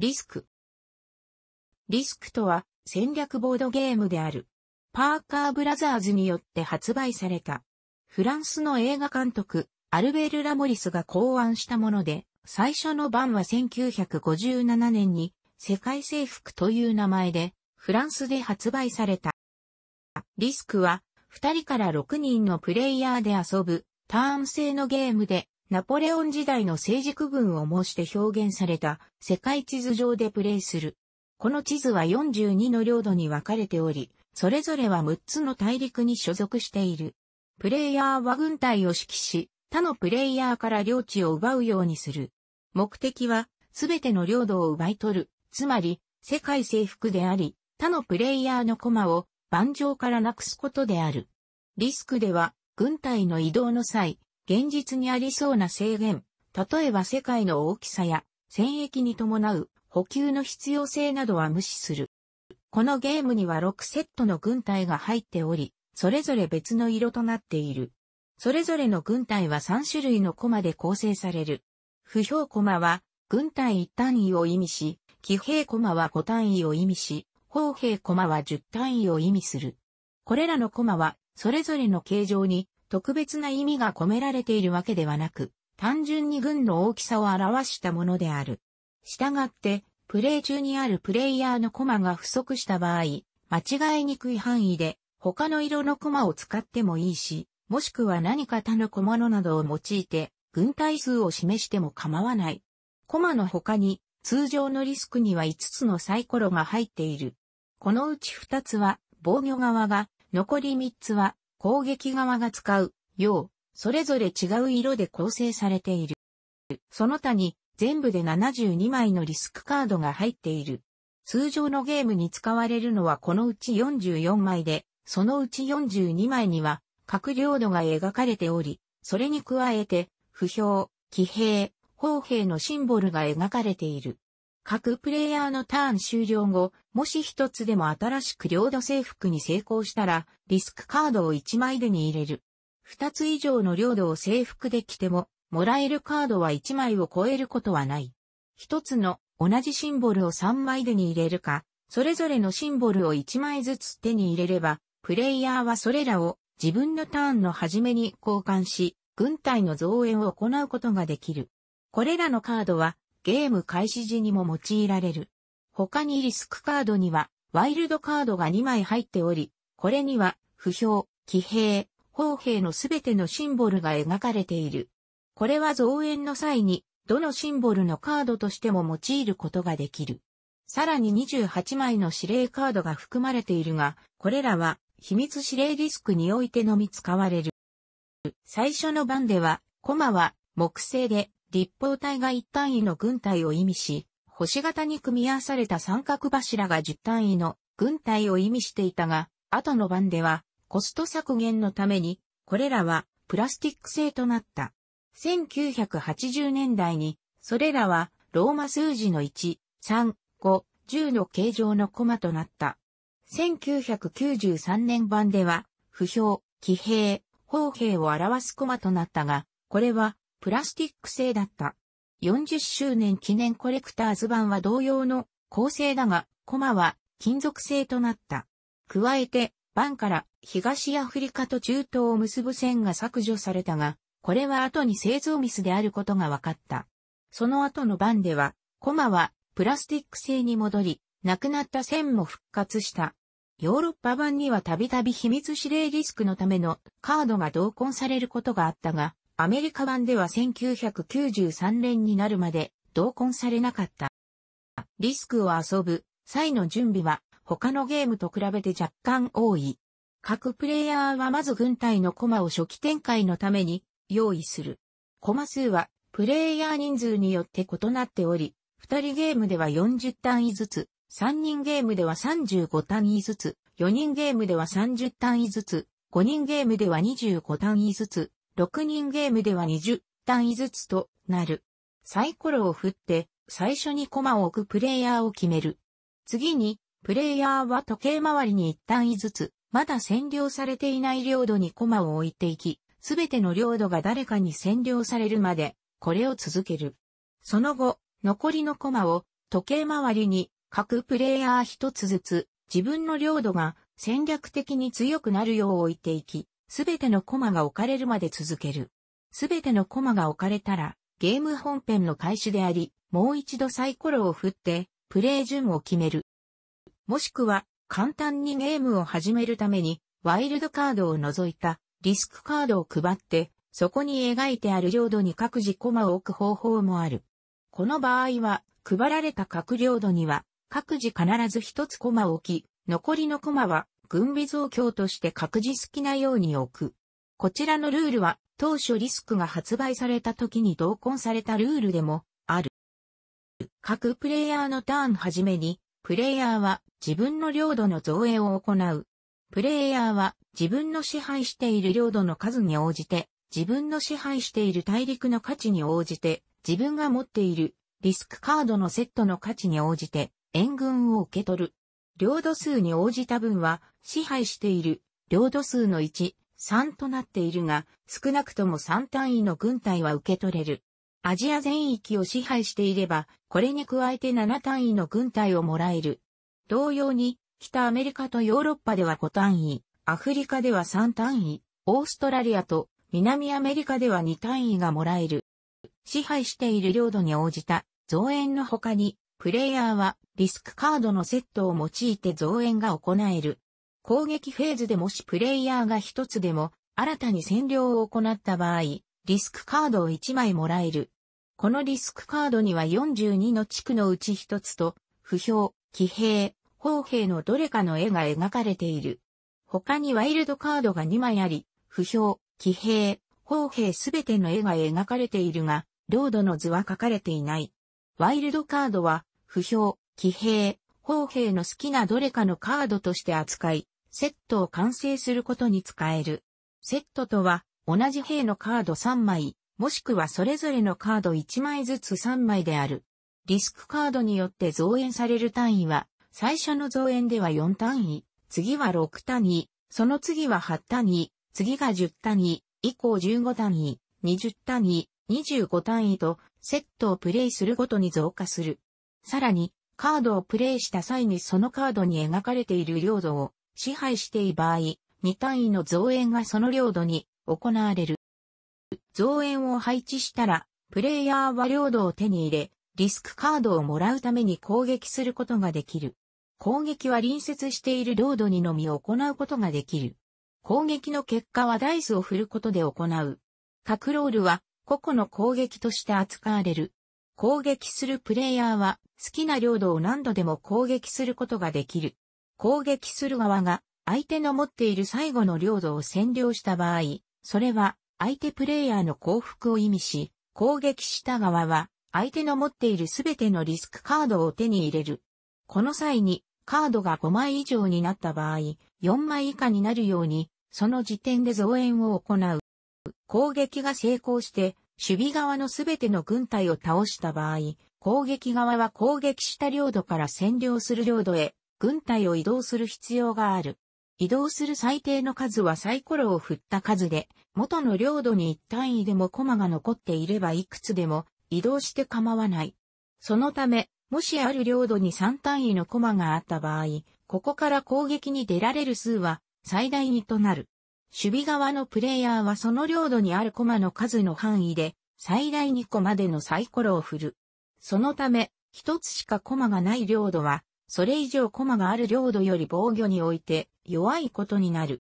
リスク。リスクとは戦略ボードゲームである。パーカーブラザーズによって発売された。フランスの映画監督、アルベル・ラモリスが考案したもので、最初の版は1957年に世界征服という名前でフランスで発売された。リスクは2人から6人のプレイヤーで遊ぶターン制のゲームでナポレオン時代の政治区分を模して表現された世界地図上でプレイする。この地図は42の領土に分かれており、それぞれは6つの大陸に所属している。プレイヤーは軍隊を指揮し、他のプレイヤーから領地を奪うようにする。目的は、すべての領土を奪い取る、つまり、世界征服であり、他のプレイヤーの駒を、盤上からなくすことである。リスクでは、軍隊の移動の際、現実にありそうな制限、例えば世界の大きさや、戦役に伴う補給の必要性などは無視する。このゲームには6セットの軍隊が入っており、それぞれ別の色となっている。それぞれの軍隊は3種類のコマで構成される。不評コマは、軍隊1単位を意味し、騎兵コマは5単位を意味し、砲兵コマは10単位を意味する。これらのコマは、それぞれの形状に特別な意味が込められているわけではなく、単純に軍の大きさを表したものである。したがって、プレイ中にあるプレイヤーのコマが不足した場合、間違いにくい範囲で、他の色のコマを使ってもいいし、もしくは何か他の小物などを用いて、軍隊数を示しても構わない。コマの他に、通常のリスクには5つのサイコロが入っている。このうち2つは防御側が、残り3つは攻撃側が使う、う、それぞれ違う色で構成されている。その他に、全部で72枚のリスクカードが入っている。通常のゲームに使われるのはこのうち44枚で、そのうち42枚には、各領土が描かれており、それに加えて、不評、騎兵、砲兵のシンボルが描かれている。各プレイヤーのターン終了後、もし一つでも新しく領土征服に成功したら、リスクカードを1枚手に入れる。2つ以上の領土を征服できても、もらえるカードは1枚を超えることはない。1つの同じシンボルを3枚手に入れるか、それぞれのシンボルを1枚ずつ手に入れれば、プレイヤーはそれらを自分のターンの始めに交換し、軍隊の増援を行うことができる。これらのカードはゲーム開始時にも用いられる。他にリスクカードには、ワイルドカードが2枚入っており、これには、不評、騎兵、砲兵のすべてのシンボルが描かれている。これは増援の際に、どのシンボルのカードとしても用いることができる。さらに28枚の指令カードが含まれているが、これらは秘密指令ディスクにおいてのみ使われる。最初の番では、コマは木製で立方体が1単位の軍隊を意味し、星型に組み合わされた三角柱が10単位の軍隊を意味していたが、後の版ではコスト削減のために、これらはプラスティック製となった。1980年代に、それらはローマ数字の1、3、5、10の形状のコマとなった。1993年版では、不評、騎兵、砲兵を表すコマとなったが、これはプラスティック製だった。40周年記念コレクターズ版は同様の構成だが、コマは金属製となった。加えて、版から東アフリカと中東を結ぶ線が削除されたが、これは後に製造ミスであることが分かった。その後の版では、コマはプラスティック製に戻り、なくなった線も復活した。ヨーロッパ版にはたびたび秘密指令リスクのためのカードが同梱されることがあったが、アメリカ版では1993年になるまで同梱されなかった。リスクを遊ぶ際の準備は他のゲームと比べて若干多い。各プレイヤーはまず軍隊のコマを初期展開のために用意する。コマ数はプレイヤー人数によって異なっており、2人ゲームでは40単位ずつ、3人ゲームでは35単位ずつ、4人ゲームでは30単位ずつ、5人ゲームでは25単位ずつ、6人ゲームでは20単位ずつとなる。サイコロを振って、最初にコマを置くプレイヤーを決める。次に、プレイヤーは時計回りに1単位ずつ、まだ占領されていない領土にコマを置いていき、すべての領土が誰かに占領されるまで、これを続ける。その後、残りのコマを時計回りに各プレイヤー一つずつ自分の領土が戦略的に強くなるよう置いていき、すべてのコマが置かれるまで続ける。すべてのコマが置かれたら、ゲーム本編の開始であり、もう一度サイコロを振って、プレイ順を決める。もしくは、簡単にゲームを始めるために、ワイルドカードを除いたリスクカードを配って、そこに描いてある領土に各自コマを置く方法もある。この場合は、配られた各領土には、各自必ず一つコマを置き、残りのコマは軍備増強として各自好きなように置く。こちらのルールは当初リスクが発売された時に同梱されたルールでもある。各プレイヤーのターンはじめに、プレイヤーは自分の領土の造営を行う。プレイヤーは自分の支配している領土の数に応じて、自分の支配している大陸の価値に応じて、自分が持っているリスクカードのセットの価値に応じて援軍を受け取る。領土数に応じた分は支配している領土数の1、3となっているが、少なくとも3単位の軍隊は受け取れる。アジア全域を支配していれば、これに加えて7単位の軍隊をもらえる。同様に、北アメリカとヨーロッパでは5単位、アフリカでは3単位、オーストラリアと南アメリカでは2単位がもらえる。支配している領土に応じた増援の他に、プレイヤーはディスクカードのセットを用いて増援が行える。攻撃フェーズでもしプレイヤーが一つでも新たに占領を行った場合、ディスクカードを1枚もらえる。このディスクカードには42の地区のうち1つと、不評、騎兵、砲兵のどれかの絵が描かれている。他にワイルドカードが2枚あり、不評、騎兵、砲兵すべての絵が描かれているが、領土の図は書かれていない。ワイルドカードは、不評、騎兵、砲兵の好きなどれかのカードとして扱い、セットを完成することに使える。セットとは、同じ兵のカード3枚、もしくはそれぞれのカード1枚ずつ3枚である。リスクカードによって増援される単位は、最初の増援では4単位、次は6単位、その次は8単位、次が10単位、以降15単位、20単位、25単位と、セットをプレイするごとに増加する。さらに、カードをプレイした際にそのカードに描かれている領土を支配している場合、2単位の増援がその領土に行われる。増援を配置したら、プレイヤーは領土を手に入れ、リスクカードをもらうために攻撃することができる。攻撃は隣接している領土にのみ行うことができる。攻撃の結果はダイスを振ることで行う。各ロールは個々の攻撃として扱われる。攻撃するプレイヤーは好きな領土を何度でも攻撃することができる。攻撃する側が相手の持っている最後の領土を占領した場合、それは相手プレイヤーの幸福を意味し、攻撃した側は相手の持っているすべてのリスクカードを手に入れる。この際にカードが5枚以上になった場合、4枚以下になるように、その時点で増援を行う。攻撃が成功して、守備側のすべての軍隊を倒した場合、攻撃側は攻撃した領土から占領する領土へ、軍隊を移動する必要がある。移動する最低の数はサイコロを振った数で、元の領土に一単位でも駒が残っていればいくつでも移動して構わない。そのため、もしある領土に3単位の駒があった場合、ここから攻撃に出られる数は最大2となる。守備側のプレイヤーはその領土にあるコマの数の範囲で、最大2個までのサイコロを振る。そのため、一つしかコマがない領土は、それ以上コマがある領土より防御において弱いことになる。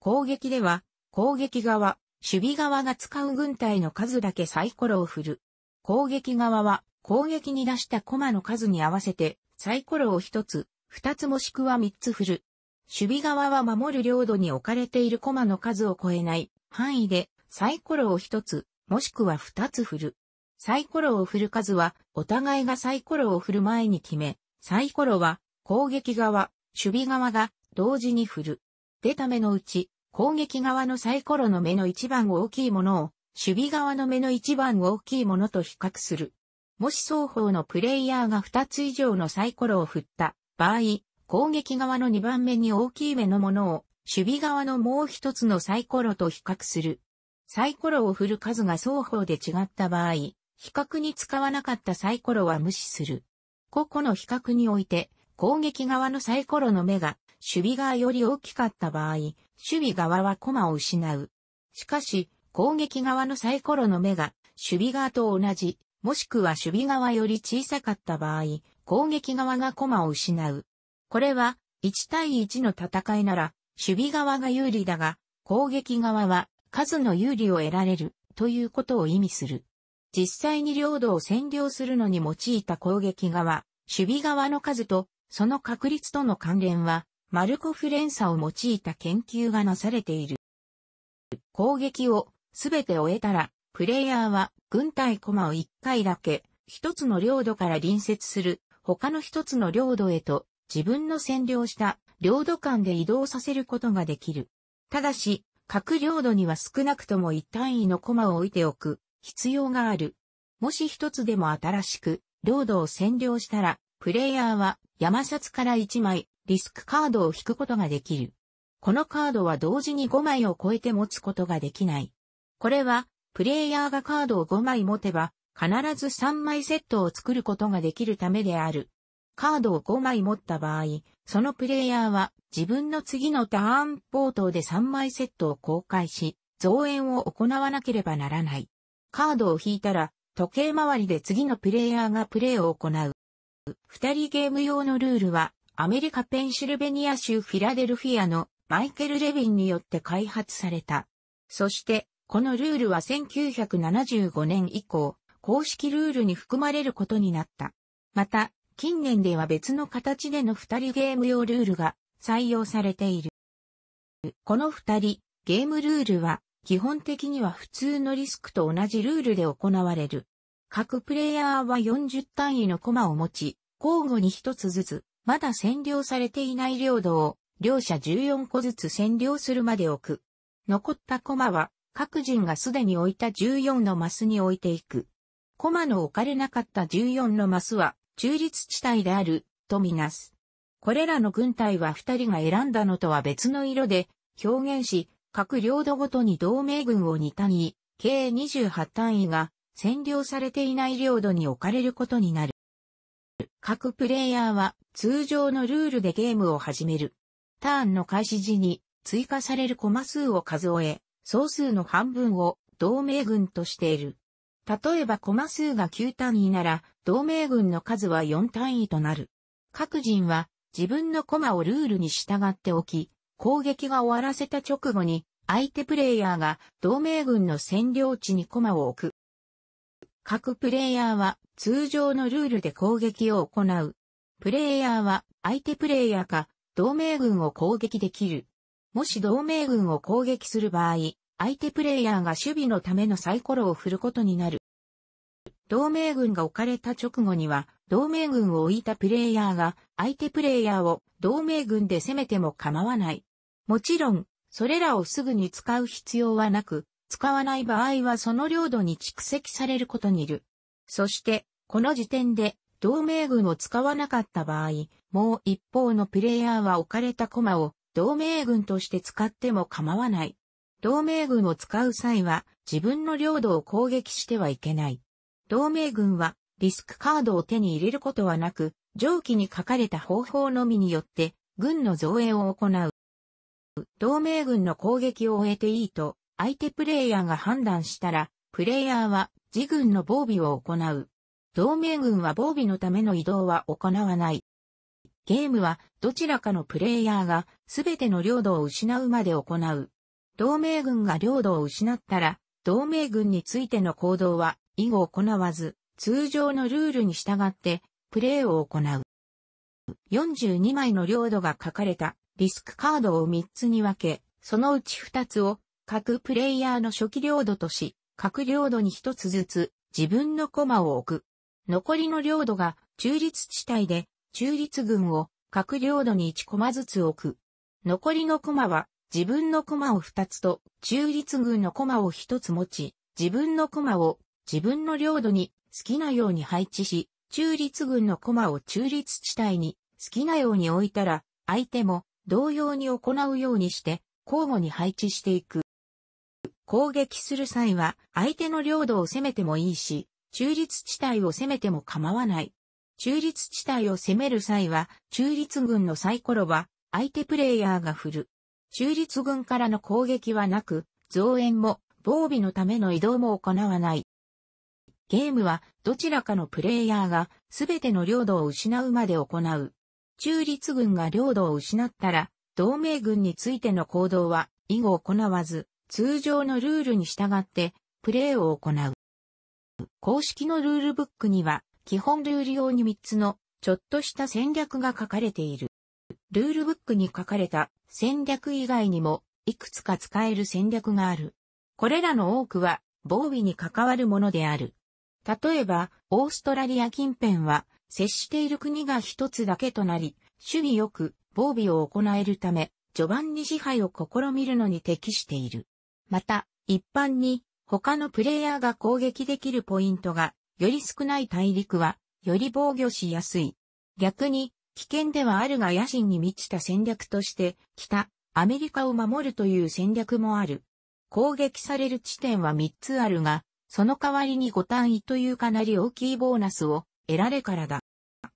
攻撃では、攻撃側、守備側が使う軍隊の数だけサイコロを振る。攻撃側は、攻撃に出したコマの数に合わせて、サイコロを一つ、二つもしくは三つ振る。守備側は守る領土に置かれているコマの数を超えない範囲でサイコロを1つ、もしくは2つ振る。サイコロを振る数は、お互いがサイコロを振る前に決め、サイコロは、攻撃側、守備側が同時に振る。出た目のうち、攻撃側のサイコロの目の一番大きいものを、守備側の目の一番大きいものと比較する。もし双方のプレイヤーが2つ以上のサイコロを振った場合、攻撃側の2番目に大きい目のものを、守備側のもう一つのサイコロと比較する。サイコロを振る数が双方で違った場合、比較に使わなかったサイコロは無視する。個々の比較において、攻撃側のサイコロの目が、守備側より大きかった場合、守備側はコマを失う。しかし、攻撃側のサイコロの目が、守備側と同じ、もしくは守備側より小さかった場合、攻撃側がコマを失う。これは、1対1の戦いなら、守備側が有利だが、攻撃側は数の有利を得られるということを意味する。実際に領土を占領するのに用いた攻撃側、守備側の数とその確率との関連は、マルコフ連鎖を用いた研究がなされている。攻撃をすべて終えたら、プレイヤーは軍隊コマを1回だけ、一つの領土から隣接する他の一つの領土へと自分の占領した領土間で移動させることができる。ただし、各領土には少なくとも一単位の駒を置いておく必要がある。もし一つでも新しく領土を占領したら、プレイヤーは山札から1枚リスクカードを引くことができる。このカードは同時に5枚を超えて持つことができない。これは、プレイヤーがカードを5枚持てば、必ず3枚セットを作ることができるためである。カードを5枚持った場合、そのプレイヤーは自分の次のターンポートで3枚セットを公開し、増援を行わなければならない。カードを引いたら、時計回りで次のプレイヤーがプレイを行う。二人ゲーム用のルールは、アメリカペンシルベニア州フィラデルフィアのマイケル・レヴィンによって開発された。そして、このルールは1975年以降、公式ルールに含まれることになった。また、近年では別の形での二人ゲーム用ルールが採用されている。この二人ゲームルールは基本的には普通のリスクと同じルールで行われる。各プレイヤーは40単位のコマを持ち、交互に一つずつ、まだ占領されていない領土を、両者14個ずつ占領するまで置く。残ったコマは、各人がすでに置いた14のマスに置いていく。コマの置かれなかった14のマスは、中立地帯である、とみなす。これらの軍隊は二人が選んだのとは別の色で表現し、各領土ごとに同盟軍を2単位、計28単位が占領されていない領土に置かれることになる。各プレイヤーは通常のルールでゲームを始める。ターンの開始時に追加されるコマ数を数え、総数の半分を同盟軍としている。例えばコマ数が9単位なら、同盟軍の数は4単位となる。各人は自分の駒をルールに従っておき、攻撃が終わらせた直後に相手プレイヤーが同盟軍の占領地に駒を置く。各プレイヤーは通常のルールで攻撃を行う。プレイヤーは相手プレイヤーか同盟軍を攻撃できる。もし同盟軍を攻撃する場合、相手プレイヤーが守備のためのサイコロを振ることになる。同盟軍が置かれた直後には、同盟軍を置いたプレイヤーが、相手プレイヤーを同盟軍で攻めても構わない。もちろん、それらをすぐに使う必要はなく、使わない場合はその領土に蓄積されることにいる。そして、この時点で、同盟軍を使わなかった場合、もう一方のプレイヤーは置かれた駒を同盟軍として使っても構わない。同盟軍を使う際は自分の領土を攻撃してはいけない。同盟軍はリスクカードを手に入れることはなく、上記に書かれた方法のみによって軍の増援を行う。同盟軍の攻撃を終えていいと、相手プレイヤーが判断したら、プレイヤーは自軍の防備を行う。同盟軍は防備のための移動は行わない。ゲームはどちらかのプレイヤーが全ての領土を失うまで行う。同盟軍が領土を失ったら、同盟軍についての行動は以後行わず、通常のルールに従ってプレーを行う。42枚の領土が書かれたリスクカードを3つに分け、そのうち2つを各プレイヤーの初期領土とし、各領土に1つずつ自分の駒を置く。残りの領土が中立地帯で中立軍を各領土に1駒ずつ置く。残りの駒は自分の駒を2つと中立軍の駒を1つ持ち、自分の駒を自分の領土に好きなように配置し、中立軍の駒を中立地帯に好きなように置いたら、相手も同様に行うようにして、交互に配置していく。攻撃する際は、相手の領土を攻めてもいいし、中立地帯を攻めても構わない。中立地帯を攻める際は、中立軍のサイコロは、相手プレイヤーが振る。中立軍からの攻撃はなく、増援も、防備のための移動も行わない。ゲームはどちらかのプレイヤーがすべての領土を失うまで行う。中立軍が領土を失ったら、同盟軍についての行動は以後行わず、通常のルールに従ってプレイを行う。公式のルールブックには、基本ルール用に3つのちょっとした戦略が書かれている。ルールブックに書かれた戦略以外にも、いくつか使える戦略がある。これらの多くは、防備に関わるものである。例えば、オーストラリア近辺は、接している国が一つだけとなり、守備よく防備を行えるため、序盤に支配を試みるのに適している。また、一般に他のプレイヤーが攻撃できるポイントがより少ない大陸はより防御しやすい。逆に危険ではあるが野心に満ちた戦略として北アメリカを守るという戦略もある。攻撃される地点は3つあるがその代わりに5単位というかなり大きいボーナスを得られからだ。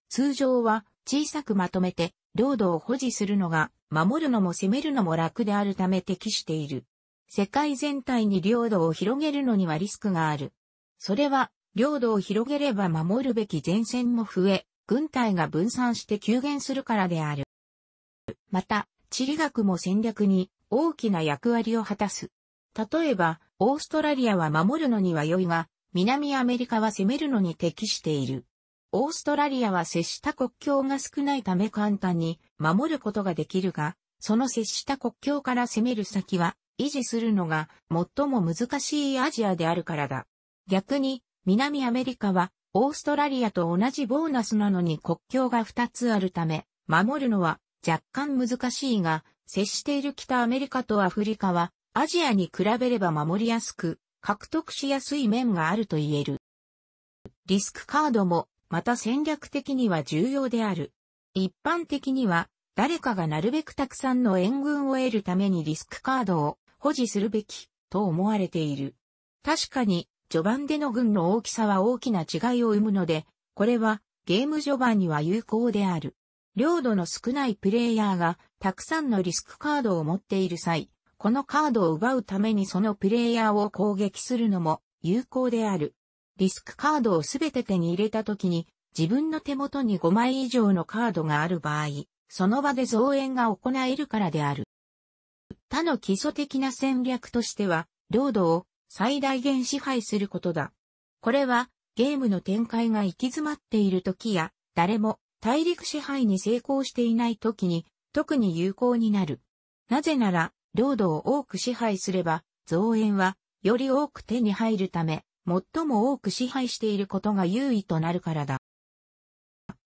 通常は小さくまとめて領土を保持するのが守るのも攻めるのも楽であるため適している。世界全体に領土を広げるのにはリスクがある。それは領土を広げれば守るべき前線も増え、軍隊が分散して急減するからである。また、地理学も戦略に大きな役割を果たす。例えば、オーストラリアは守るのには良いが、南アメリカは攻めるのに適している。オーストラリアは接した国境が少ないため簡単に守ることができるが、その接した国境から攻める先は維持するのが最も難しいアジアであるからだ。逆に、南アメリカはオーストラリアと同じボーナスなのに国境が2つあるため、守るのは若干難しいが、接している北アメリカとアフリカはアジアに比べれば守りやすく、獲得しやすい面があると言える。リスクカードも、また戦略的には重要である。一般的には、誰かがなるべくたくさんの援軍を得るためにリスクカードを保持するべき、と思われている。確かに、序盤での軍の大きさは大きな違いを生むので、これは、ゲーム序盤には有効である。領土の少ないプレイヤーが、たくさんのリスクカードを持っている際、このカードを奪うためにそのプレイヤーを攻撃するのも有効である。リスクカードをすべて手に入れた時に、自分の手元に5枚以上のカードがある場合、その場で増援が行えるからである。他の基礎的な戦略としては、領土を最大限支配することだ。これは、ゲームの展開が行き詰まっている時や、誰も大陸支配に成功していない時に、特に有効になる。なぜなら、領土を多く支配すれば、増援は、より多く手に入るため、最も多く支配していることが優位となるからだ。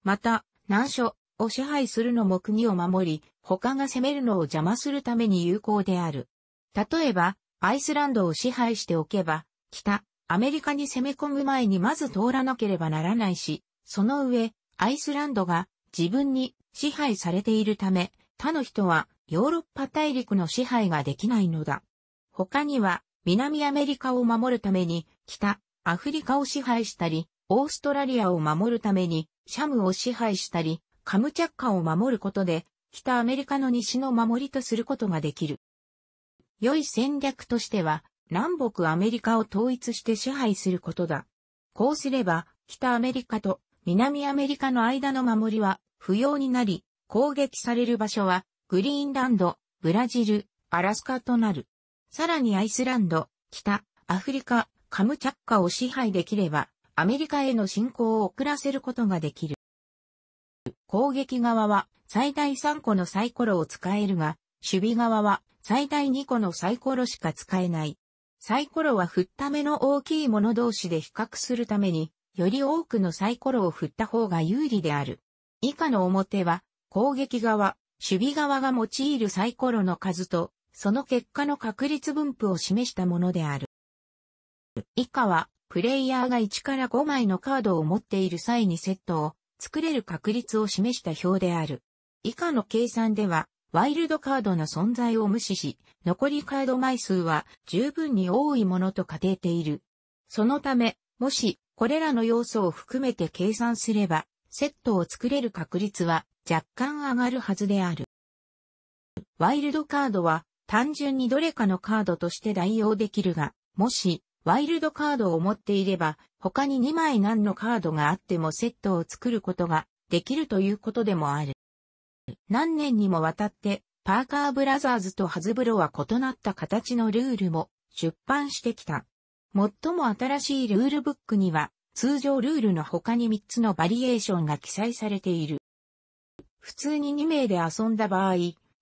また、難所を支配するのも国を守り、他が攻めるのを邪魔するために有効である。例えば、アイスランドを支配しておけば、北、アメリカに攻め込む前にまず通らなければならないし、その上、アイスランドが自分に支配されているため、他の人はヨーロッパ大陸の支配ができないのだ。他には、南アメリカを守るために、北、アフリカを支配したり、オーストラリアを守るために、シャムを支配したり、カムチャッカを守ることで、北アメリカの西の守りとすることができる。良い戦略としては、南北アメリカを統一して支配することだ。こうすれば、北アメリカと南アメリカの間の守りは不要になり、攻撃される場所はグリーンランド、ブラジル、アラスカとなる。さらにアイスランド、北、アフリカ、カムチャッカを支配できれば、アメリカへの侵攻を遅らせることができる。攻撃側は最大3個のサイコロを使えるが、守備側は最大2個のサイコロしか使えない。サイコロは振った目の大きいもの同士で比較するために、より多くのサイコロを振った方が有利である。以下の表は、攻撃側、守備側が用いるサイコロの数と、その結果の確率分布を示したものである。以下は、プレイヤーが1から5枚のカードを持っている際にセットを作れる確率を示した表である。以下の計算では、ワイルドカードの存在を無視し、残りカード枚数は十分に多いものと仮定ている。そのため、もし、これらの要素を含めて計算すれば、セットを作れる確率は若干上がるはずである。ワイルドカードは単純にどれかのカードとして代用できるが、もしワイルドカードを持っていれば他に2枚何のカードがあってもセットを作ることができるということでもある。何年にもわたってパーカーブラザーズとハズブロは異なった形のルールも出版してきた。最も新しいルールブックには通常ルールの他に3つのバリエーションが記載されている。普通に2名で遊んだ場合、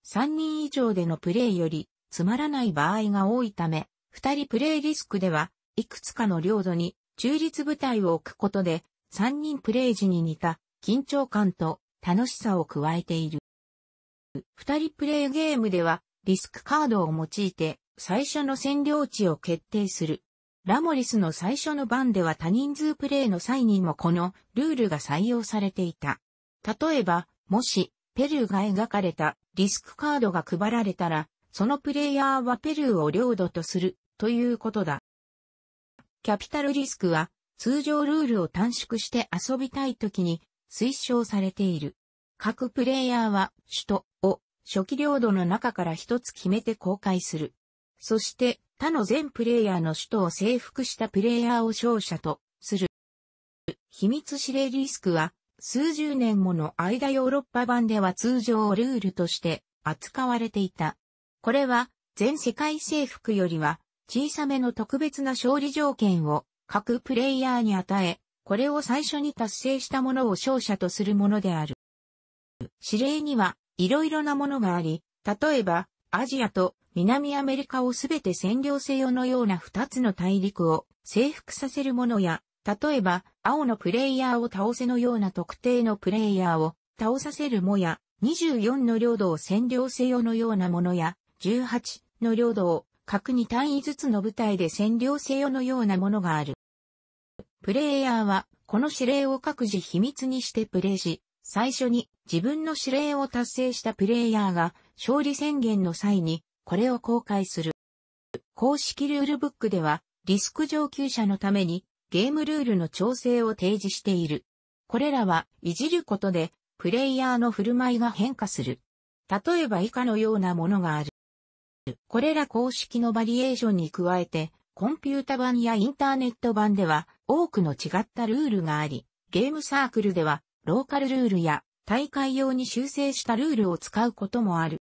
3人以上でのプレイよりつまらない場合が多いため、2人プレイリスクでは、いくつかの領土に中立部隊を置くことで、3人プレイ時に似た緊張感と楽しさを加えている。2人プレイゲームでは、リスクカードを用いて最初の占領地を決定する。ラモリスの最初の番では多人数プレイの際にもこのルールが採用されていた。例えば、もし、ペルーが描かれたリスクカードが配られたら、そのプレイヤーはペルーを領土とする、ということだ。キャピタルリスクは、通常ルールを短縮して遊びたい時に推奨されている。各プレイヤーは首都を初期領土の中から一つ決めて公開する。そして他の全プレイヤーの首都を征服したプレイヤーを勝者とする。秘密指令リスクは数十年もの間ヨーロッパ版では通常ルールとして扱われていた。これは全世界征服よりは小さめの特別な勝利条件を各プレイヤーに与え、これを最初に達成したものを勝者とするものである。指令にはいろいろなものがあり、例えばアジアと南アメリカをすべて占領せよのような二つの大陸を征服させるものや、例えば、青のプレイヤーを倒せのような特定のプレイヤーを倒させるもや、24の領土を占領せよのようなものや、18の領土を各2単位ずつの部隊で占領せよのようなものがある。プレイヤーは、この指令を各自秘密にしてプレイし、最初に自分の指令を達成したプレイヤーが勝利宣言の際にこれを公開する。公式ルールブックではリスク上級者のためにゲームルールの調整を提示している。これらはいじることで、プレイヤーの振る舞いが変化する。例えば以下のようなものがある。これら公式のバリエーションに加えて、コンピュータ版やインターネット版では多くの違ったルールがあり、ゲームサークルではローカルルールや大会用に修正したルールを使うこともある。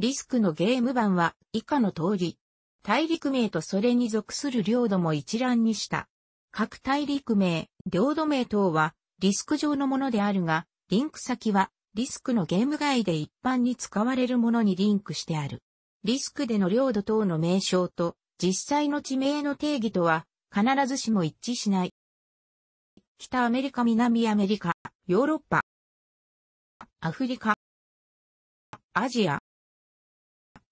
リスクのゲーム版は以下の通り、大陸名とそれに属する領土も一覧にした各大陸名、領土名等はリスク上のものであるが、リンク先はリスクのゲーム外で一般に使われるものにリンクしてある。リスクでの領土等の名称と実際の地名の定義とは必ずしも一致しない。北アメリカ、南アメリカ、ヨーロッパ、アフリカ、アジア、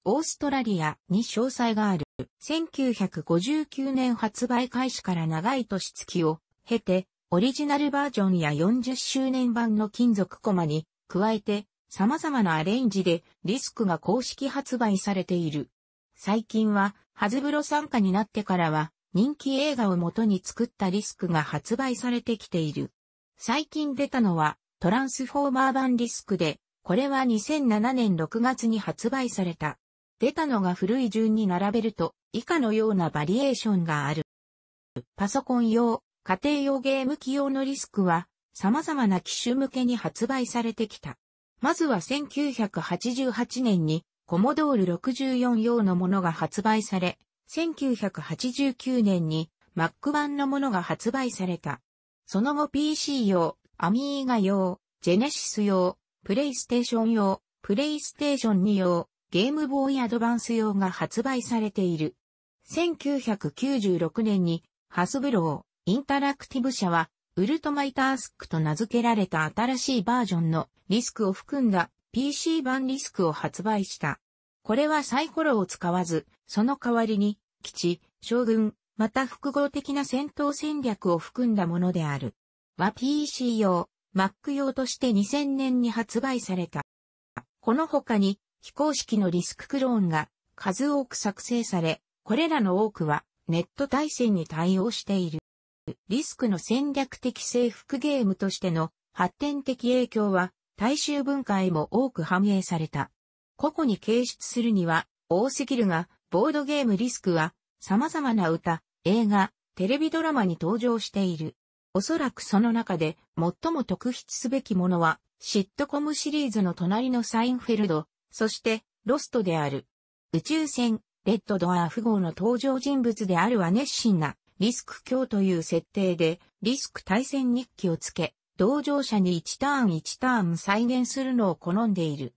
オーストラリアに詳細がある。1959年発売開始から長い年月を経て、オリジナルバージョンや40周年版の金属コマに加えて様々なアレンジでリスクが公式発売されている。最近はハズブロ参加になってからは人気映画を元に作ったリスクが発売されてきている。最近出たのはトランスフォーマー版リスクで、これは2007年6月に発売された。出たのが古い順に並べると、以下のようなバリエーションがある。パソコン用、家庭用ゲーム機用のリスクは、様々な機種向けに発売されてきた。まずは1988年に、コモドール64用のものが発売され、1989年に Mac 版のものが発売された。その後 PC 用、アミーガ用、ジェネシス用、プレイステーション用、プレイステーション2用、ゲームボーイアドバンス用が発売されている。1996年にハスブロー、インタラクティブ社は、ウルトマイタースクと名付けられた新しいバージョンのリスクを含んだ PC 版リスクを発売した。これはサイコロを使わず、その代わりに、基地、将軍、また複合的な戦闘戦略を含んだものである。は PC 用、Mac 用として2000年に発売された。この他に、非公式のリスククローンが数多く作成され、これらの多くはネット対戦に対応している。リスクの戦略的征服ゲームとしての発展的影響は大衆文化へも多く反映された。個々に掲出するには多すぎるが、ボードゲームリスクは様々な歌、映画、テレビドラマに登場している。おそらくその中で最も特筆すべきものは、シットコムシリーズの隣のサインフェルド、そして、ロストである。宇宙船、レッドドアーフ号の登場人物であるは熱心な、リスク強という設定で、リスク対戦日記をつけ、同乗者に1ターン1ターン再現するのを好んでいる。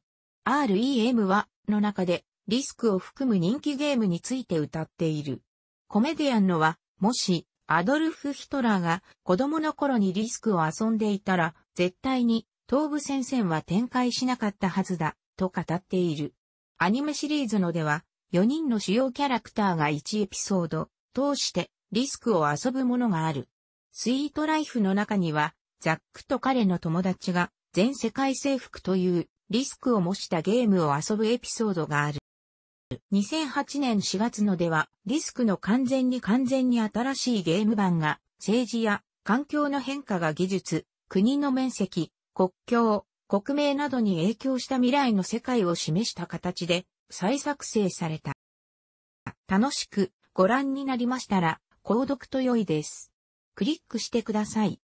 REM は、の中で、リスクを含む人気ゲームについて歌っている。コメディアンのは、もし、アドルフ・ヒトラーが子供の頃にリスクを遊んでいたら、絶対に東部戦線は展開しなかったはずだ。と語っている。アニメシリーズのでは、4人の主要キャラクターが1エピソード、通してリスクを遊ぶものがある。スイートライフの中には、ザックと彼の友達が全世界征服というリスクを模したゲームを遊ぶエピソードがある。2008年4月のでは、リスクの完全に完全に新しいゲーム版が、政治や環境の変化が技術、国の面積、国境、国名などに影響した未来の世界を示した形で再作成された。楽しくご覧になりましたら、購読と良いです。クリックしてください。